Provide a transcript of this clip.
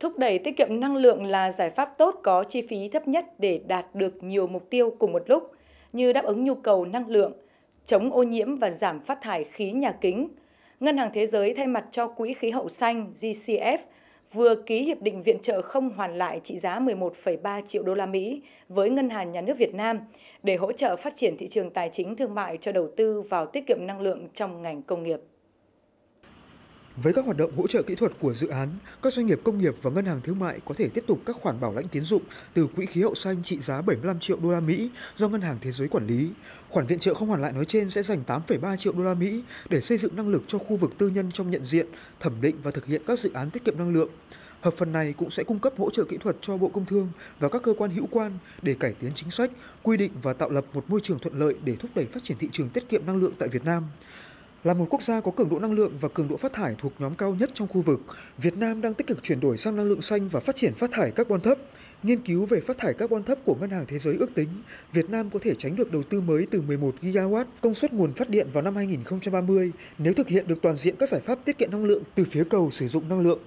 Thúc đẩy tiết kiệm năng lượng là giải pháp tốt có chi phí thấp nhất để đạt được nhiều mục tiêu cùng một lúc như đáp ứng nhu cầu năng lượng, chống ô nhiễm và giảm phát thải khí nhà kính. Ngân hàng Thế giới thay mặt cho Quỹ khí hậu xanh GCF vừa ký hiệp định viện trợ không hoàn lại trị giá 11,3 triệu đô la Mỹ với Ngân hàng Nhà nước Việt Nam để hỗ trợ phát triển thị trường tài chính thương mại cho đầu tư vào tiết kiệm năng lượng trong ngành công nghiệp. Với các hoạt động hỗ trợ kỹ thuật của dự án, các doanh nghiệp công nghiệp và ngân hàng thương mại có thể tiếp tục các khoản bảo lãnh tín dụng từ quỹ khí hậu xanh trị giá 75 triệu đô la Mỹ do Ngân hàng Thế giới quản lý. Khoản viện trợ không hoàn lại nói trên sẽ dành 8,3 triệu đô la Mỹ để xây dựng năng lực cho khu vực tư nhân trong nhận diện, thẩm định và thực hiện các dự án tiết kiệm năng lượng. Hợp phần này cũng sẽ cung cấp hỗ trợ kỹ thuật cho Bộ Công Thương và các cơ quan hữu quan để cải tiến chính sách, quy định và tạo lập một môi trường thuận lợi để thúc đẩy phát triển thị trường tiết kiệm năng lượng tại Việt Nam. Là một quốc gia có cường độ năng lượng và cường độ phát thải thuộc nhóm cao nhất trong khu vực, Việt Nam đang tích cực chuyển đổi sang năng lượng xanh và phát triển phát thải carbon thấp. Nghiên cứu về phát thải carbon thấp của Ngân hàng Thế giới ước tính, Việt Nam có thể tránh được đầu tư mới từ 11 GW công suất nguồn phát điện vào năm 2030 nếu thực hiện được toàn diện các giải pháp tiết kiệm năng lượng từ phía cầu sử dụng năng lượng.